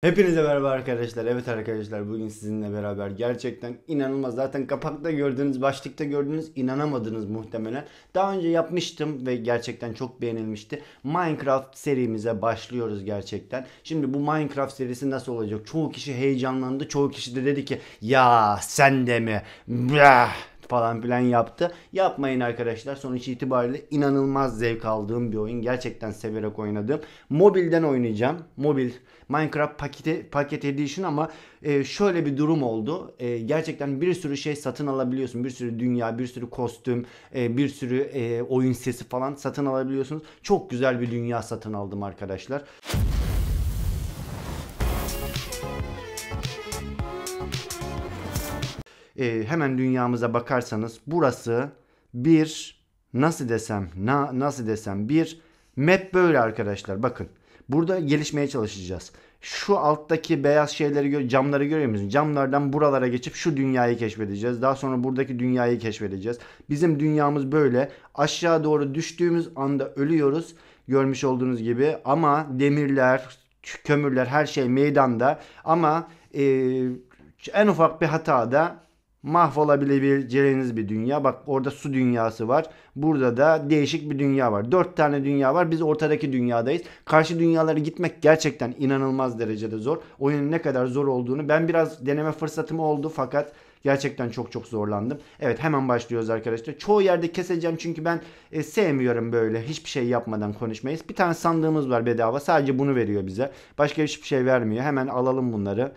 Hepinize merhaba arkadaşlar. Evet arkadaşlar bugün sizinle beraber gerçekten inanılmaz. Zaten kapakta gördüğünüz, başlıkta gördüğünüz inanamadınız muhtemelen. Daha önce yapmıştım ve gerçekten çok beğenilmişti. Minecraft serimize başlıyoruz gerçekten. Şimdi bu Minecraft serisi nasıl olacak? Çoğu kişi heyecanlandı. Çoğu kişi de dedi ki ya sen de mi? Bah! falan filan yaptı. Yapmayın arkadaşlar. Sonuç itibariyle inanılmaz zevk aldığım bir oyun. Gerçekten severek oynadım. Mobilden oynayacağım. Mobil Minecraft paketi, paket edition ama e, şöyle bir durum oldu. E, gerçekten bir sürü şey satın alabiliyorsun. Bir sürü dünya, bir sürü kostüm, e, bir sürü e, oyun sesi falan satın alabiliyorsunuz. Çok güzel bir dünya satın aldım arkadaşlar. e, hemen dünyamıza bakarsanız burası bir nasıl desem na, nasıl desem bir map böyle arkadaşlar bakın. Burada gelişmeye çalışacağız. Şu alttaki beyaz şeyleri camları görüyor musunuz? Camlardan buralara geçip şu dünyayı keşfedeceğiz. Daha sonra buradaki dünyayı keşfedeceğiz. Bizim dünyamız böyle. Aşağı doğru düştüğümüz anda ölüyoruz. Görmüş olduğunuz gibi ama demirler, kömürler her şey meydanda ama e, en ufak bir hatada mahvolabileceğiniz bir dünya. Bak orada su dünyası var. Burada da değişik bir dünya var. Dört tane dünya var. Biz ortadaki dünyadayız. Karşı dünyalara gitmek gerçekten inanılmaz derecede zor. Oyunun ne kadar zor olduğunu ben biraz deneme fırsatım oldu fakat Gerçekten çok çok zorlandım. Evet hemen başlıyoruz arkadaşlar. Çoğu yerde keseceğim çünkü ben e, sevmiyorum böyle hiçbir şey yapmadan konuşmayız. Bir tane sandığımız var bedava. Sadece bunu veriyor bize. Başka hiçbir şey vermiyor. Hemen alalım bunları.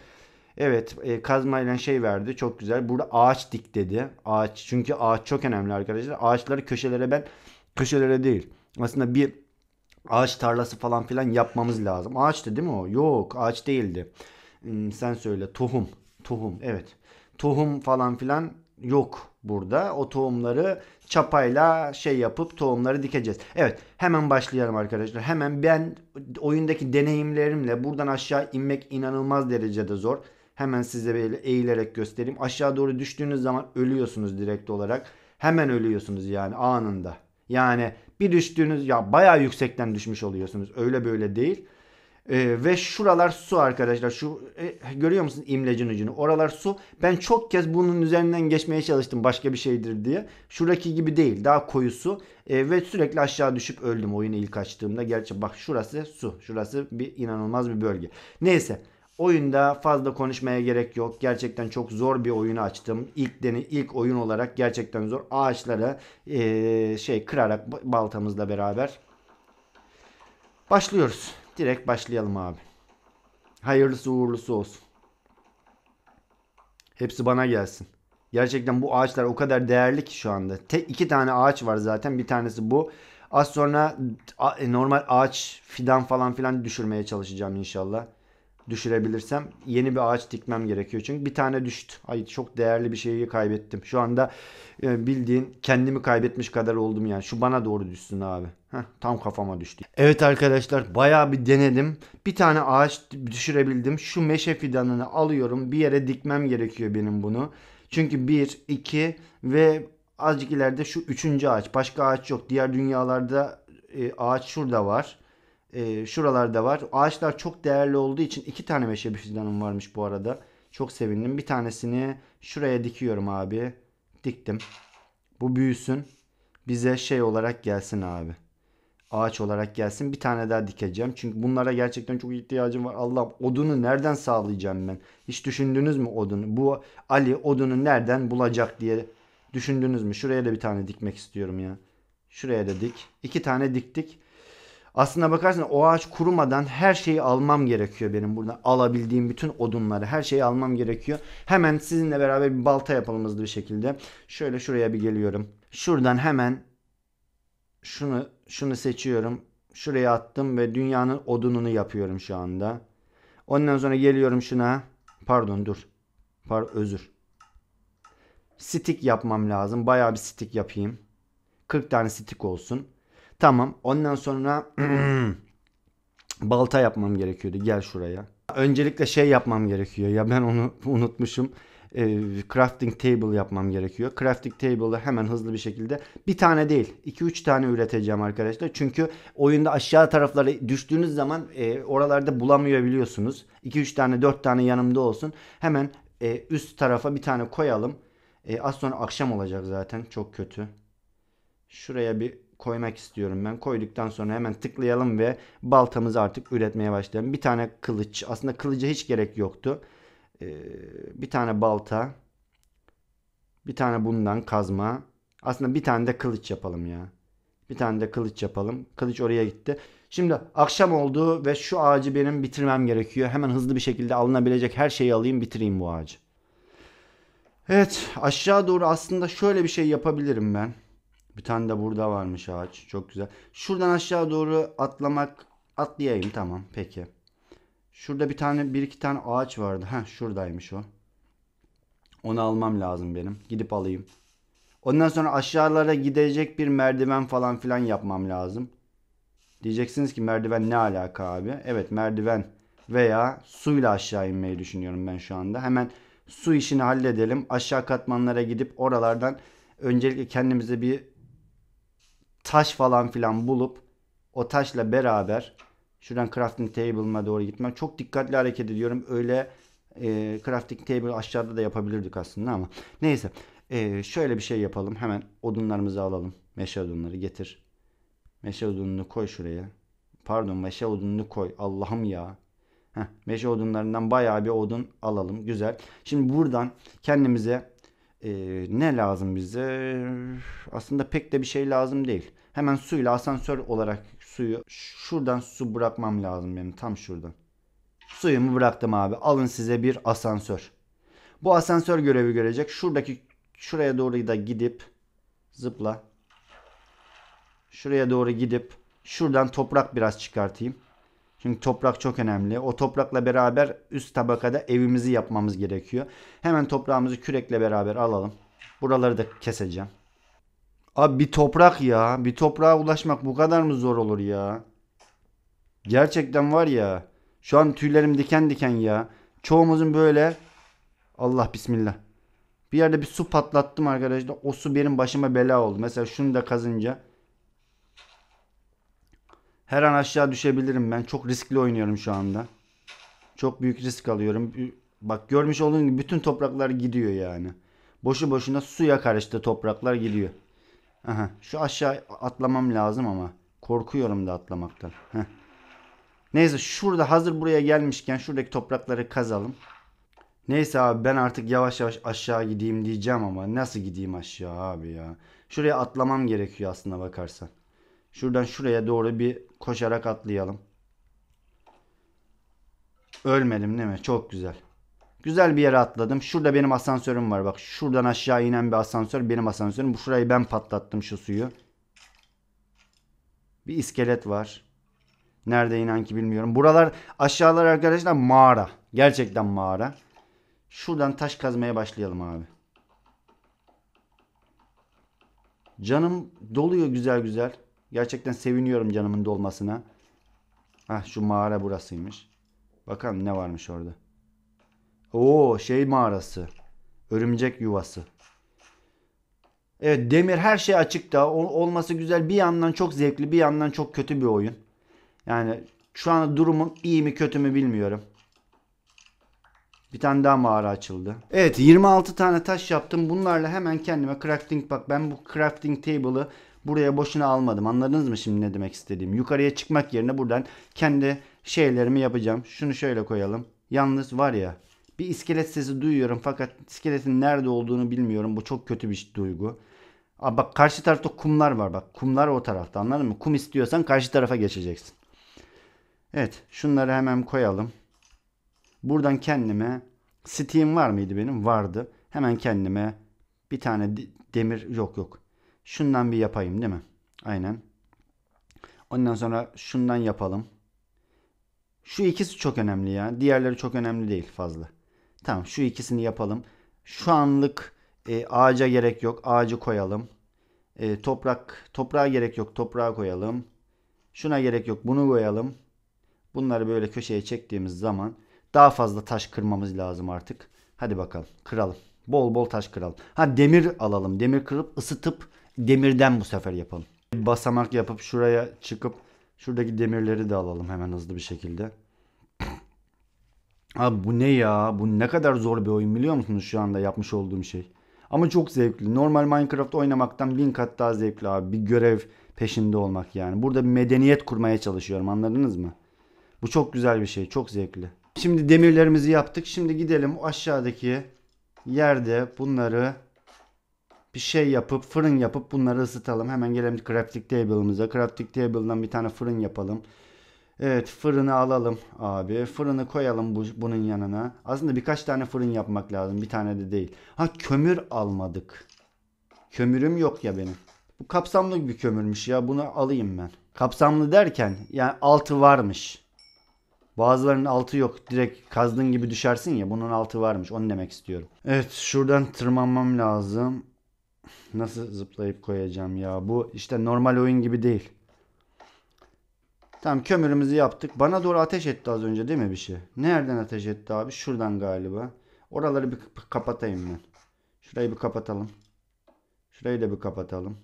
Evet e, kazmayla şey verdi çok güzel. Burada ağaç dik dedi. Ağaç çünkü ağaç çok önemli arkadaşlar. Ağaçları köşelere ben köşelere değil. Aslında bir ağaç tarlası falan filan yapmamız lazım. Ağaçtı değil mi o? Yok ağaç değildi. Hmm, sen söyle tohum. Tohum evet. Tohum falan filan yok burada. O tohumları çapayla şey yapıp tohumları dikeceğiz. Evet hemen başlayalım arkadaşlar. Hemen ben oyundaki deneyimlerimle buradan aşağı inmek inanılmaz derecede zor. Hemen size böyle eğilerek göstereyim. Aşağı doğru düştüğünüz zaman ölüyorsunuz direkt olarak. Hemen ölüyorsunuz yani anında. Yani bir düştüğünüz ya bayağı yüksekten düşmüş oluyorsunuz. Öyle böyle değil. Ee, ve şuralar su arkadaşlar. Şu e, görüyor musun imlecin ucunu? Oralar su. Ben çok kez bunun üzerinden geçmeye çalıştım başka bir şeydir diye. Şuraki gibi değil. Daha koyu su. E, ve sürekli aşağı düşüp öldüm oyunu ilk açtığımda. Gerçi bak şurası su. Şurası bir inanılmaz bir bölge. Neyse Oyunda fazla konuşmaya gerek yok. Gerçekten çok zor bir oyunu açtım. İlk deni ilk oyun olarak gerçekten zor. Ağaçları ee, şey kırarak baltamızla beraber başlıyoruz. Direkt başlayalım abi. Hayırlısı uğurlusu olsun. Hepsi bana gelsin. Gerçekten bu ağaçlar o kadar değerli ki şu anda. Te iki tane ağaç var zaten. Bir tanesi bu. Az sonra e, normal ağaç fidan falan filan düşürmeye çalışacağım inşallah düşürebilirsem yeni bir ağaç dikmem gerekiyor. Çünkü bir tane düştü. Ay çok değerli bir şeyi kaybettim. Şu anda e, bildiğin kendimi kaybetmiş kadar oldum yani. Şu bana doğru düşsün abi. Heh, tam kafama düştü. Evet arkadaşlar bayağı bir denedim. Bir tane ağaç düşürebildim. Şu meşe fidanını alıyorum. Bir yere dikmem gerekiyor benim bunu. Çünkü 1, 2 ve azıcık ileride şu üçüncü ağaç. Başka ağaç yok. Diğer dünyalarda e, ağaç şurada var e, şuralarda var. Ağaçlar çok değerli olduğu için iki tane meşe fidanım varmış bu arada. Çok sevindim. Bir tanesini şuraya dikiyorum abi. Diktim. Bu büyüsün. Bize şey olarak gelsin abi. Ağaç olarak gelsin. Bir tane daha dikeceğim. Çünkü bunlara gerçekten çok ihtiyacım var. Allah'ım odunu nereden sağlayacağım ben? Hiç düşündünüz mü odunu? Bu Ali odunu nereden bulacak diye düşündünüz mü? Şuraya da bir tane dikmek istiyorum ya. Şuraya da dik. İki tane diktik. Aslına bakarsan o ağaç kurumadan her şeyi almam gerekiyor benim burada. Alabildiğim bütün odunları, her şeyi almam gerekiyor. Hemen sizinle beraber bir balta yapalım hızlı bir şekilde. Şöyle şuraya bir geliyorum. Şuradan hemen şunu şunu seçiyorum. Şuraya attım ve dünyanın odununu yapıyorum şu anda. Ondan sonra geliyorum şuna. Pardon dur. Par özür. Stik yapmam lazım. Bayağı bir stik yapayım. 40 tane stik olsun. Tamam. Ondan sonra balta yapmam gerekiyordu. Gel şuraya. Öncelikle şey yapmam gerekiyor. Ya ben onu unutmuşum. E, crafting table yapmam gerekiyor. Crafting table'ı hemen hızlı bir şekilde bir tane değil 2-3 tane üreteceğim arkadaşlar. Çünkü oyunda aşağı taraflara düştüğünüz zaman e, oralarda biliyorsunuz. 2-3 tane 4 tane yanımda olsun. Hemen e, üst tarafa bir tane koyalım. E, az sonra akşam olacak zaten çok kötü. Şuraya bir koymak istiyorum ben. Koyduktan sonra hemen tıklayalım ve baltamızı artık üretmeye başlayalım. Bir tane kılıç. Aslında kılıca hiç gerek yoktu. Ee, bir tane balta. Bir tane bundan kazma. Aslında bir tane de kılıç yapalım ya. Bir tane de kılıç yapalım. Kılıç oraya gitti. Şimdi akşam oldu ve şu ağacı benim bitirmem gerekiyor. Hemen hızlı bir şekilde alınabilecek her şeyi alayım bitireyim bu ağacı. Evet aşağı doğru aslında şöyle bir şey yapabilirim ben. Bir tane de burada varmış ağaç. Çok güzel. Şuradan aşağı doğru atlamak atlayayım. Tamam peki. Şurada bir tane bir iki tane ağaç vardı. ha şuradaymış o. Onu almam lazım benim. Gidip alayım. Ondan sonra aşağılara gidecek bir merdiven falan filan yapmam lazım. Diyeceksiniz ki merdiven ne alaka abi? Evet merdiven veya suyla aşağı inmeyi düşünüyorum ben şu anda. Hemen su işini halledelim. Aşağı katmanlara gidip oralardan öncelikle kendimize bir taş falan filan bulup o taşla beraber şuradan crafting table'ıma doğru gitmem. Çok dikkatli hareket ediyorum. Öyle e, crafting table aşağıda da yapabilirdik aslında ama. Neyse. E, şöyle bir şey yapalım. Hemen odunlarımızı alalım. Meşe odunları getir. Meşe odununu koy şuraya. Pardon meşe odununu koy. Allah'ım ya. Heh, meşe odunlarından bayağı bir odun alalım. Güzel. Şimdi buradan kendimize e, ne lazım bize? Aslında pek de bir şey lazım değil. Hemen suyla asansör olarak suyu şuradan su bırakmam lazım benim tam şuradan. Suyumu bıraktım abi. Alın size bir asansör. Bu asansör görevi görecek. Şuradaki şuraya doğru da gidip zıpla. Şuraya doğru gidip şuradan toprak biraz çıkartayım. Çünkü toprak çok önemli. O toprakla beraber üst tabakada evimizi yapmamız gerekiyor. Hemen toprağımızı kürekle beraber alalım. Buraları da keseceğim. Abi bir toprak ya. Bir toprağa ulaşmak bu kadar mı zor olur ya? Gerçekten var ya. Şu an tüylerim diken diken ya. Çoğumuzun böyle Allah bismillah. Bir yerde bir su patlattım arkadaşlar. O su benim başıma bela oldu. Mesela şunu da kazınca her an aşağı düşebilirim ben. Çok riskli oynuyorum şu anda. Çok büyük risk alıyorum. Bak görmüş olduğun gibi bütün topraklar gidiyor yani. Boşu boşuna suya karıştı topraklar gidiyor. Aha, şu aşağı atlamam lazım ama. Korkuyorum da atlamaktan. Heh. Neyse şurada hazır buraya gelmişken şuradaki toprakları kazalım. Neyse abi ben artık yavaş yavaş aşağı gideyim diyeceğim ama nasıl gideyim aşağı abi ya. Şuraya atlamam gerekiyor aslında bakarsan. Şuradan şuraya doğru bir koşarak atlayalım. Ölmedim değil mi? Çok güzel. Güzel bir yere atladım. Şurada benim asansörüm var. Bak şuradan aşağı inen bir asansör. Benim asansörüm. Bu şurayı ben patlattım şu suyu. Bir iskelet var. Nerede inen ki bilmiyorum. Buralar aşağılar arkadaşlar mağara. Gerçekten mağara. Şuradan taş kazmaya başlayalım abi. Canım doluyor güzel güzel. Gerçekten seviniyorum canımın dolmasına. Ah şu mağara burasıymış. Bakalım ne varmış orada. Oo şey mağarası. Örümcek yuvası. Evet demir her şey açıkta. O, olması güzel. Bir yandan çok zevkli bir yandan çok kötü bir oyun. Yani şu an durumum iyi mi kötü mü bilmiyorum. Bir tane daha mağara açıldı. Evet 26 tane taş yaptım. Bunlarla hemen kendime crafting bak ben bu crafting table'ı Buraya boşuna almadım. Anladınız mı şimdi ne demek istediğim? Yukarıya çıkmak yerine buradan kendi şeylerimi yapacağım. Şunu şöyle koyalım. Yalnız var ya bir iskelet sesi duyuyorum fakat iskeletin nerede olduğunu bilmiyorum. Bu çok kötü bir duygu. Aa, bak karşı tarafta kumlar var bak. Kumlar o tarafta anladın mı? Kum istiyorsan karşı tarafa geçeceksin. Evet şunları hemen koyalım. Buradan kendime Steam var mıydı benim? Vardı. Hemen kendime bir tane demir yok yok. Şundan bir yapayım değil mi? Aynen. Ondan sonra şundan yapalım. Şu ikisi çok önemli ya. Diğerleri çok önemli değil fazla. Tamam şu ikisini yapalım. Şu anlık e, ağaca gerek yok. Ağacı koyalım. E, toprak toprağa gerek yok. Toprağa koyalım. Şuna gerek yok. Bunu koyalım. Bunları böyle köşeye çektiğimiz zaman daha fazla taş kırmamız lazım artık. Hadi bakalım kıralım. Bol bol taş kıralım. Ha demir alalım. Demir kırıp ısıtıp Demirden bu sefer yapalım. Basamak yapıp şuraya çıkıp şuradaki demirleri de alalım hemen hızlı bir şekilde. Abi bu ne ya? Bu ne kadar zor bir oyun biliyor musunuz şu anda yapmış olduğum şey? Ama çok zevkli. Normal Minecraft oynamaktan bin kat daha zevkli abi. Bir görev peşinde olmak yani. Burada bir medeniyet kurmaya çalışıyorum anladınız mı? Bu çok güzel bir şey. Çok zevkli. Şimdi demirlerimizi yaptık. Şimdi gidelim aşağıdaki yerde bunları bir şey yapıp fırın yapıp bunları ısıtalım. Hemen gelelim crafting table'ımıza. Crafting table'dan bir tane fırın yapalım. Evet fırını alalım abi. Fırını koyalım bu, bunun yanına. Aslında birkaç tane fırın yapmak lazım. Bir tane de değil. Ha kömür almadık. Kömürüm yok ya benim. Bu kapsamlı bir kömürmüş ya. Bunu alayım ben. Kapsamlı derken yani altı varmış. Bazılarının altı yok. Direkt kazdığın gibi düşersin ya. Bunun altı varmış. Onu demek istiyorum. Evet şuradan tırmanmam lazım. Nasıl zıplayıp koyacağım ya? Bu işte normal oyun gibi değil. Tamam kömürümüzü yaptık. Bana doğru ateş etti az önce değil mi bir şey? Nereden ateş etti abi? Şuradan galiba. Oraları bir kapatayım ben. Şurayı bir kapatalım. Şurayı da bir kapatalım.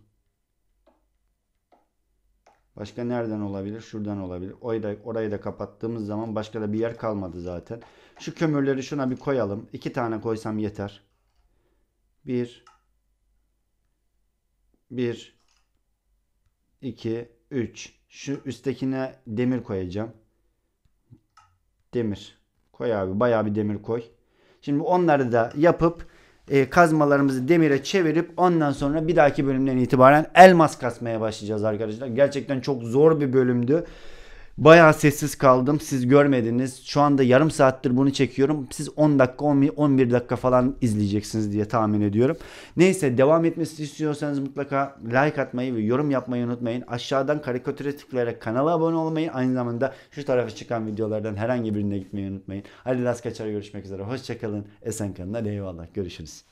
Başka nereden olabilir? Şuradan olabilir. Orayı da, orayı da kapattığımız zaman başka da bir yer kalmadı zaten. Şu kömürleri şuna bir koyalım. İki tane koysam yeter. Bir, 1 2 3 Şu üsttekine demir koyacağım. Demir. Koy abi. Bayağı bir demir koy. Şimdi onları da yapıp e, kazmalarımızı demire çevirip ondan sonra bir dahaki bölümden itibaren elmas kasmaya başlayacağız arkadaşlar. Gerçekten çok zor bir bölümdü. Bayağı sessiz kaldım. Siz görmediniz. Şu anda yarım saattir bunu çekiyorum. Siz 10 dakika 11 dakika falan izleyeceksiniz diye tahmin ediyorum. Neyse devam etmesi istiyorsanız mutlaka like atmayı ve yorum yapmayı unutmayın. Aşağıdan karikatüre tıklayarak kanala abone olmayı aynı zamanda şu tarafa çıkan videolardan herhangi birine gitmeyi unutmayın. Hadi Las Kaçar görüşmek üzere. Hoşçakalın. Esen kalın. eyvallah. Görüşürüz.